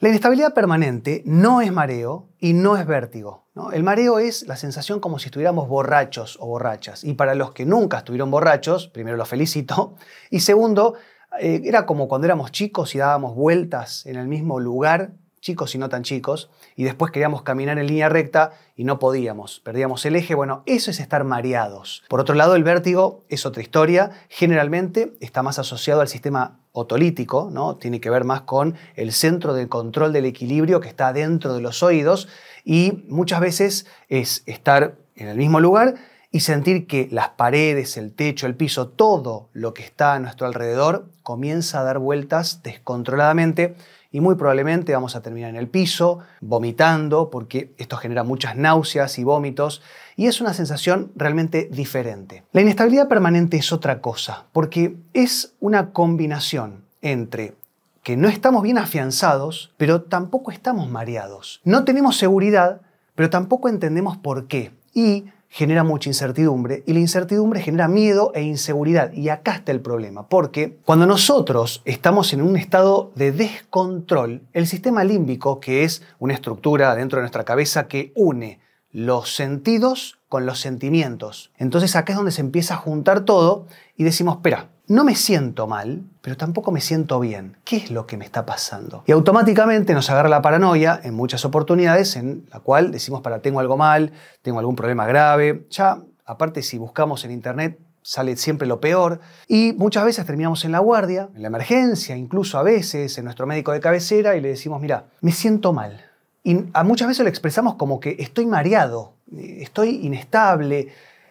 La inestabilidad permanente no es mareo y no es vértigo. El mareo es la sensación como si estuviéramos borrachos o borrachas. Y para los que nunca estuvieron borrachos, primero los felicito. Y segundo, eh, era como cuando éramos chicos y dábamos vueltas en el mismo lugar chicos y no tan chicos, y después queríamos caminar en línea recta y no podíamos, perdíamos el eje, bueno, eso es estar mareados. Por otro lado, el vértigo es otra historia, generalmente está más asociado al sistema otolítico, ¿no? tiene que ver más con el centro de control del equilibrio que está dentro de los oídos y muchas veces es estar en el mismo lugar y sentir que las paredes, el techo, el piso, todo lo que está a nuestro alrededor comienza a dar vueltas descontroladamente y muy probablemente vamos a terminar en el piso, vomitando, porque esto genera muchas náuseas y vómitos, y es una sensación realmente diferente. La inestabilidad permanente es otra cosa, porque es una combinación entre que no estamos bien afianzados, pero tampoco estamos mareados. No tenemos seguridad, pero tampoco entendemos por qué. Y genera mucha incertidumbre y la incertidumbre genera miedo e inseguridad. Y acá está el problema, porque cuando nosotros estamos en un estado de descontrol, el sistema límbico, que es una estructura dentro de nuestra cabeza que une los sentidos con los sentimientos. Entonces acá es donde se empieza a juntar todo y decimos, espera, no me siento mal, pero tampoco me siento bien. ¿Qué es lo que me está pasando? Y automáticamente nos agarra la paranoia en muchas oportunidades en la cual decimos para tengo algo mal, tengo algún problema grave. Ya, aparte si buscamos en internet sale siempre lo peor y muchas veces terminamos en la guardia, en la emergencia, incluso a veces en nuestro médico de cabecera y le decimos, mira, me siento mal. Y a muchas veces le expresamos como que estoy mareado, estoy inestable,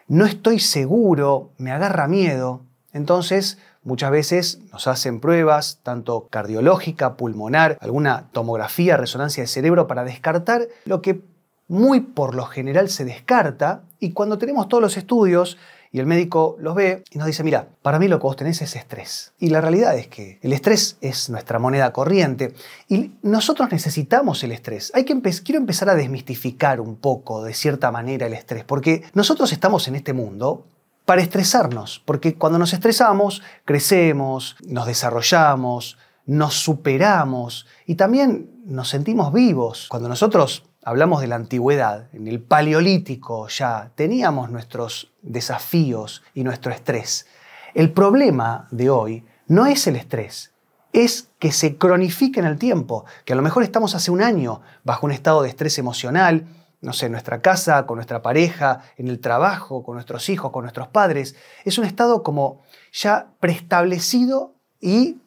no estoy seguro, me agarra miedo. Entonces, muchas veces nos hacen pruebas, tanto cardiológica, pulmonar, alguna tomografía, resonancia de cerebro, para descartar lo que muy por lo general se descarta y cuando tenemos todos los estudios y el médico los ve y nos dice, mira, para mí lo que vos tenés es estrés. Y la realidad es que el estrés es nuestra moneda corriente y nosotros necesitamos el estrés. Hay que quiero empezar a desmistificar un poco, de cierta manera, el estrés, porque nosotros estamos en este mundo para estresarnos, porque cuando nos estresamos, crecemos, nos desarrollamos, nos superamos y también nos sentimos vivos. Cuando nosotros hablamos de la antigüedad, en el paleolítico ya teníamos nuestros desafíos y nuestro estrés. El problema de hoy no es el estrés, es que se cronifique en el tiempo, que a lo mejor estamos hace un año bajo un estado de estrés emocional, no sé, en nuestra casa, con nuestra pareja, en el trabajo, con nuestros hijos, con nuestros padres. Es un estado como ya preestablecido y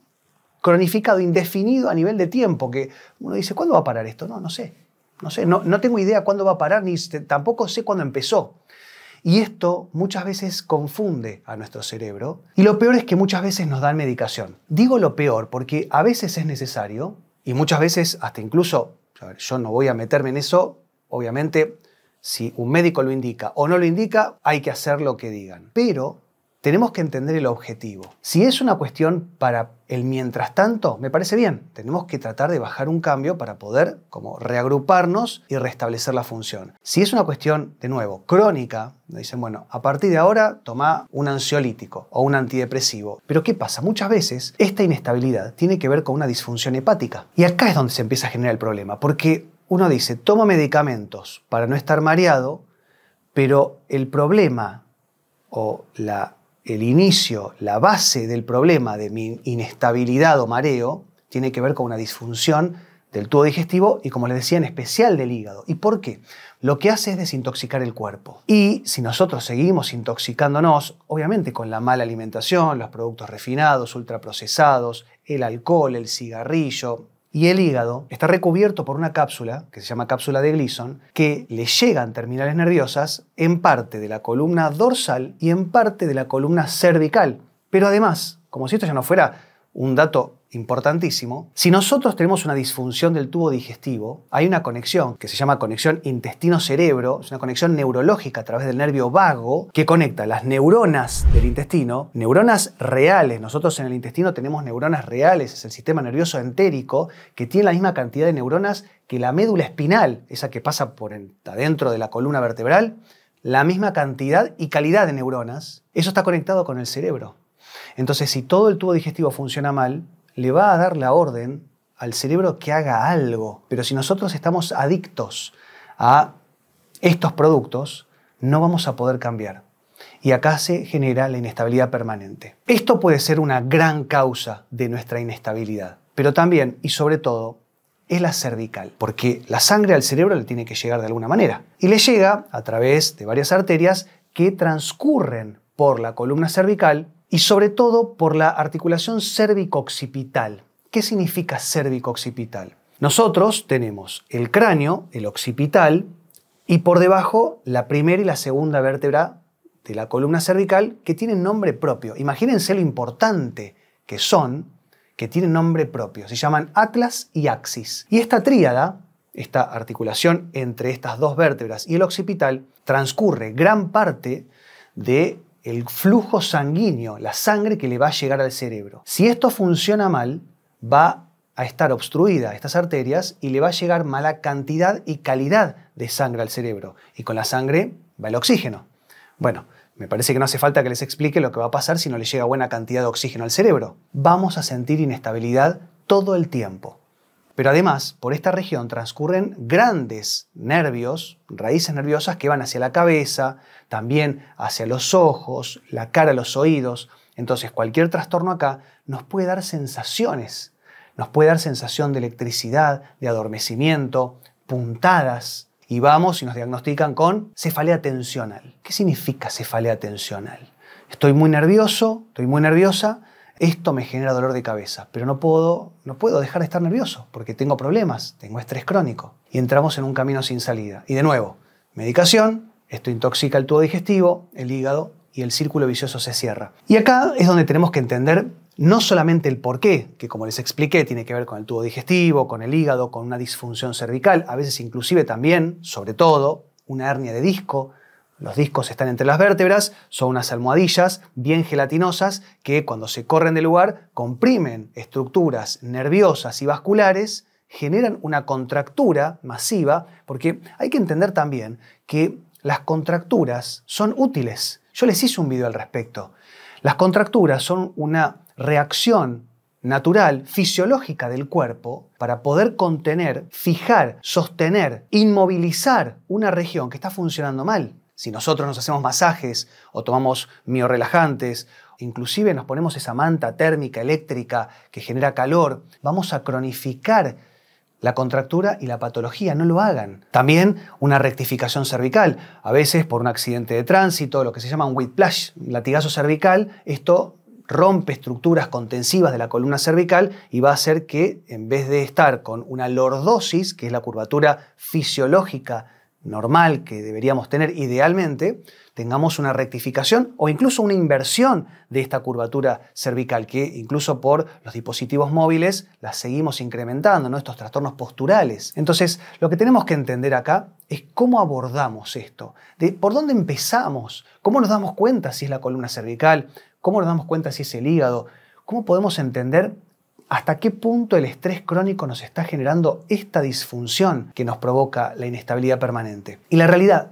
cronificado, indefinido a nivel de tiempo, que uno dice, ¿cuándo va a parar esto? No, no sé. No sé, no, no tengo idea cuándo va a parar, ni tampoco sé cuándo empezó. Y esto muchas veces confunde a nuestro cerebro. Y lo peor es que muchas veces nos dan medicación. Digo lo peor porque a veces es necesario, y muchas veces hasta incluso, yo no voy a meterme en eso, Obviamente, si un médico lo indica o no lo indica, hay que hacer lo que digan. Pero tenemos que entender el objetivo. Si es una cuestión para el mientras tanto, me parece bien. Tenemos que tratar de bajar un cambio para poder como reagruparnos y restablecer la función. Si es una cuestión, de nuevo, crónica, dicen, bueno, a partir de ahora toma un ansiolítico o un antidepresivo. Pero ¿qué pasa? Muchas veces esta inestabilidad tiene que ver con una disfunción hepática. Y acá es donde se empieza a generar el problema, porque uno dice, tomo medicamentos para no estar mareado, pero el problema o la, el inicio, la base del problema de mi inestabilidad o mareo, tiene que ver con una disfunción del tubo digestivo y, como les decía, en especial del hígado. ¿Y por qué? Lo que hace es desintoxicar el cuerpo. Y si nosotros seguimos intoxicándonos, obviamente con la mala alimentación, los productos refinados, ultraprocesados, el alcohol, el cigarrillo, y el hígado está recubierto por una cápsula, que se llama cápsula de Gleason, que le llegan terminales nerviosas en parte de la columna dorsal y en parte de la columna cervical. Pero además, como si esto ya no fuera un dato importantísimo, si nosotros tenemos una disfunción del tubo digestivo, hay una conexión que se llama conexión intestino-cerebro, es una conexión neurológica a través del nervio vago que conecta las neuronas del intestino, neuronas reales, nosotros en el intestino tenemos neuronas reales, es el sistema nervioso entérico que tiene la misma cantidad de neuronas que la médula espinal, esa que pasa por adentro de la columna vertebral, la misma cantidad y calidad de neuronas, eso está conectado con el cerebro. Entonces, si todo el tubo digestivo funciona mal, le va a dar la orden al cerebro que haga algo. Pero si nosotros estamos adictos a estos productos, no vamos a poder cambiar. Y acá se genera la inestabilidad permanente. Esto puede ser una gran causa de nuestra inestabilidad, pero también y sobre todo es la cervical, porque la sangre al cerebro le tiene que llegar de alguna manera. Y le llega a través de varias arterias que transcurren por la columna cervical y sobre todo por la articulación cérvico-occipital. ¿Qué significa cérvico-occipital? Nosotros tenemos el cráneo, el occipital, y por debajo la primera y la segunda vértebra de la columna cervical que tienen nombre propio. Imagínense lo importante que son, que tienen nombre propio. Se llaman atlas y axis. Y esta tríada, esta articulación entre estas dos vértebras y el occipital, transcurre gran parte de el flujo sanguíneo, la sangre que le va a llegar al cerebro. Si esto funciona mal, va a estar obstruida estas arterias y le va a llegar mala cantidad y calidad de sangre al cerebro. Y con la sangre va el oxígeno. Bueno, me parece que no hace falta que les explique lo que va a pasar si no le llega buena cantidad de oxígeno al cerebro. Vamos a sentir inestabilidad todo el tiempo. Pero además, por esta región transcurren grandes nervios, raíces nerviosas que van hacia la cabeza, también hacia los ojos, la cara, los oídos. Entonces, cualquier trastorno acá nos puede dar sensaciones. Nos puede dar sensación de electricidad, de adormecimiento, puntadas. Y vamos y nos diagnostican con cefalea tensional. ¿Qué significa cefalea tensional? Estoy muy nervioso, estoy muy nerviosa, esto me genera dolor de cabeza, pero no puedo, no puedo dejar de estar nervioso porque tengo problemas, tengo estrés crónico y entramos en un camino sin salida. Y de nuevo, medicación, esto intoxica el tubo digestivo, el hígado y el círculo vicioso se cierra. Y acá es donde tenemos que entender no solamente el porqué, que como les expliqué tiene que ver con el tubo digestivo, con el hígado, con una disfunción cervical, a veces inclusive también, sobre todo, una hernia de disco, los discos están entre las vértebras, son unas almohadillas bien gelatinosas que cuando se corren de lugar comprimen estructuras nerviosas y vasculares, generan una contractura masiva, porque hay que entender también que las contracturas son útiles. Yo les hice un video al respecto. Las contracturas son una reacción natural, fisiológica del cuerpo, para poder contener, fijar, sostener, inmovilizar una región que está funcionando mal. Si nosotros nos hacemos masajes o tomamos miorelajantes, inclusive nos ponemos esa manta térmica eléctrica que genera calor, vamos a cronificar la contractura y la patología, no lo hagan. También una rectificación cervical, a veces por un accidente de tránsito, lo que se llama un whiplash, un latigazo cervical, esto rompe estructuras contensivas de la columna cervical y va a hacer que en vez de estar con una lordosis, que es la curvatura fisiológica normal que deberíamos tener idealmente, tengamos una rectificación o incluso una inversión de esta curvatura cervical, que incluso por los dispositivos móviles la seguimos incrementando, ¿no? estos trastornos posturales. Entonces, lo que tenemos que entender acá es cómo abordamos esto, de por dónde empezamos, cómo nos damos cuenta si es la columna cervical, cómo nos damos cuenta si es el hígado, cómo podemos entender hasta qué punto el estrés crónico nos está generando esta disfunción que nos provoca la inestabilidad permanente. Y la realidad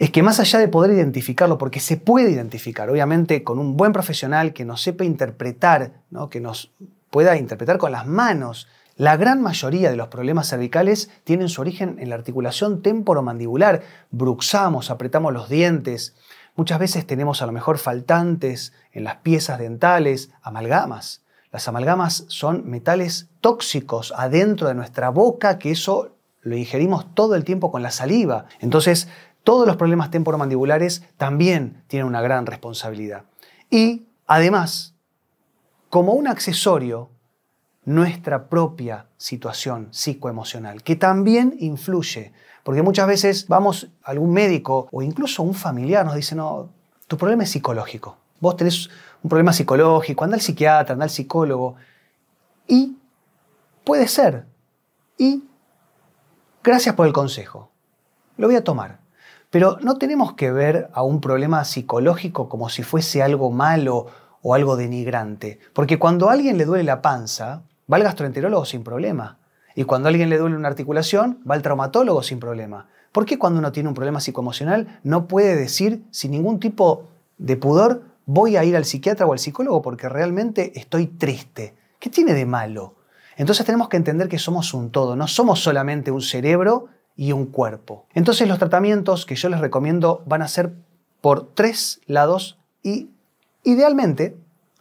es que más allá de poder identificarlo, porque se puede identificar, obviamente con un buen profesional que nos sepa interpretar, que nos pueda interpretar con las manos, la gran mayoría de los problemas cervicales tienen su origen en la articulación temporomandibular. Bruxamos, apretamos los dientes. Muchas veces tenemos a lo mejor faltantes en las piezas dentales, amalgamas. Las amalgamas son metales tóxicos adentro de nuestra boca, que eso lo ingerimos todo el tiempo con la saliva. Entonces, todos los problemas temporomandibulares también tienen una gran responsabilidad. Y, además, como un accesorio, nuestra propia situación psicoemocional, que también influye, porque muchas veces vamos algún médico o incluso un familiar nos dice, no, tu problema es psicológico, vos tenés un problema psicológico, anda al psiquiatra, anda al psicólogo. Y puede ser. Y gracias por el consejo. Lo voy a tomar. Pero no tenemos que ver a un problema psicológico como si fuese algo malo o algo denigrante. Porque cuando a alguien le duele la panza, va al gastroenterólogo sin problema. Y cuando a alguien le duele una articulación, va al traumatólogo sin problema. ¿Por qué cuando uno tiene un problema psicoemocional no puede decir sin ningún tipo de pudor voy a ir al psiquiatra o al psicólogo porque realmente estoy triste. ¿Qué tiene de malo? Entonces tenemos que entender que somos un todo, no somos solamente un cerebro y un cuerpo. Entonces los tratamientos que yo les recomiendo van a ser por tres lados y idealmente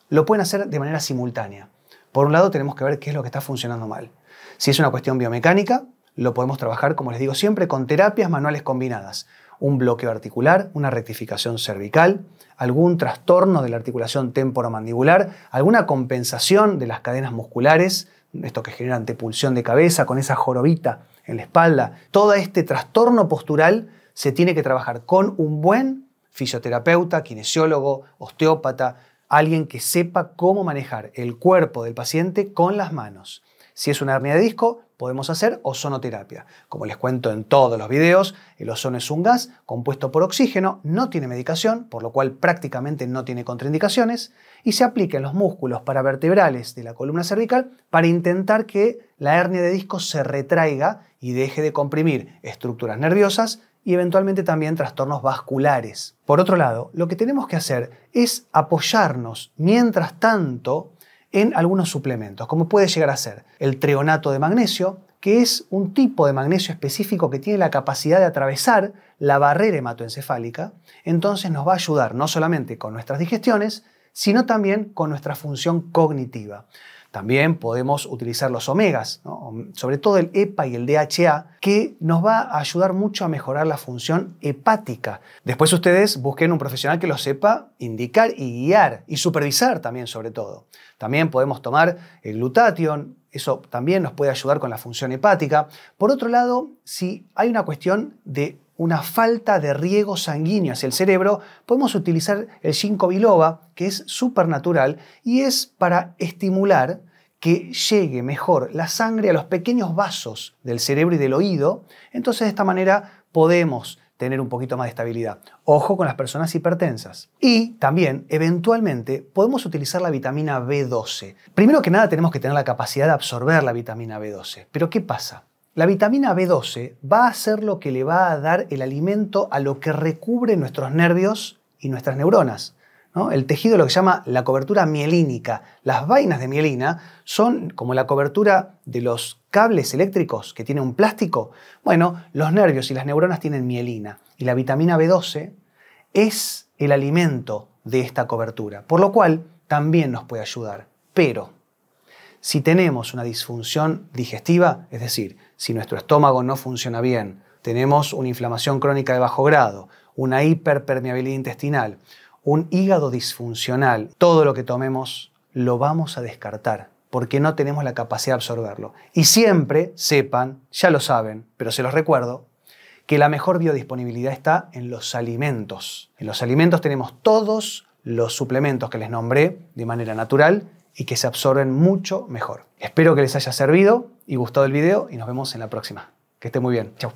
lo pueden hacer de manera simultánea. Por un lado tenemos que ver qué es lo que está funcionando mal. Si es una cuestión biomecánica, lo podemos trabajar, como les digo siempre, con terapias manuales combinadas un bloqueo articular, una rectificación cervical, algún trastorno de la articulación temporomandibular, alguna compensación de las cadenas musculares, esto que genera antepulsión de cabeza con esa jorobita en la espalda. Todo este trastorno postural se tiene que trabajar con un buen fisioterapeuta, kinesiólogo, osteópata, alguien que sepa cómo manejar el cuerpo del paciente con las manos si es una hernia de disco, podemos hacer ozonoterapia. Como les cuento en todos los videos, el ozono es un gas compuesto por oxígeno, no tiene medicación, por lo cual prácticamente no tiene contraindicaciones, y se aplica en los músculos paravertebrales de la columna cervical para intentar que la hernia de disco se retraiga y deje de comprimir estructuras nerviosas y eventualmente también trastornos vasculares. Por otro lado, lo que tenemos que hacer es apoyarnos mientras tanto en algunos suplementos, como puede llegar a ser el treonato de magnesio, que es un tipo de magnesio específico que tiene la capacidad de atravesar la barrera hematoencefálica, entonces nos va a ayudar no solamente con nuestras digestiones, sino también con nuestra función cognitiva. También podemos utilizar los omegas, sobre todo el EPA y el DHA, que nos va a ayudar mucho a mejorar la función hepática. Después ustedes busquen un profesional que lo sepa indicar y guiar y supervisar también sobre todo. También podemos tomar el glutatión, eso también nos puede ayudar con la función hepática. Por otro lado, si hay una cuestión de una falta de riego sanguíneo hacia el cerebro, podemos utilizar el ginkgo biloba, que es supernatural y es para estimular que llegue mejor la sangre a los pequeños vasos del cerebro y del oído. Entonces, de esta manera podemos tener un poquito más de estabilidad. Ojo con las personas hipertensas. Y también, eventualmente, podemos utilizar la vitamina B12. Primero que nada, tenemos que tener la capacidad de absorber la vitamina B12. Pero, ¿qué pasa? La vitamina B12 va a ser lo que le va a dar el alimento a lo que recubre nuestros nervios y nuestras neuronas. El tejido, lo que se llama la cobertura mielínica, las vainas de mielina, son como la cobertura de los cables eléctricos que tiene un plástico. Bueno, los nervios y las neuronas tienen mielina y la vitamina B12 es el alimento de esta cobertura, por lo cual también nos puede ayudar. Pero si tenemos una disfunción digestiva, es decir, si nuestro estómago no funciona bien, tenemos una inflamación crónica de bajo grado, una hiperpermeabilidad intestinal, un hígado disfuncional, todo lo que tomemos lo vamos a descartar porque no tenemos la capacidad de absorberlo. Y siempre sepan, ya lo saben, pero se los recuerdo, que la mejor biodisponibilidad está en los alimentos. En los alimentos tenemos todos los suplementos que les nombré de manera natural y que se absorben mucho mejor. Espero que les haya servido y gustado el video y nos vemos en la próxima. Que esté muy bien. Chao.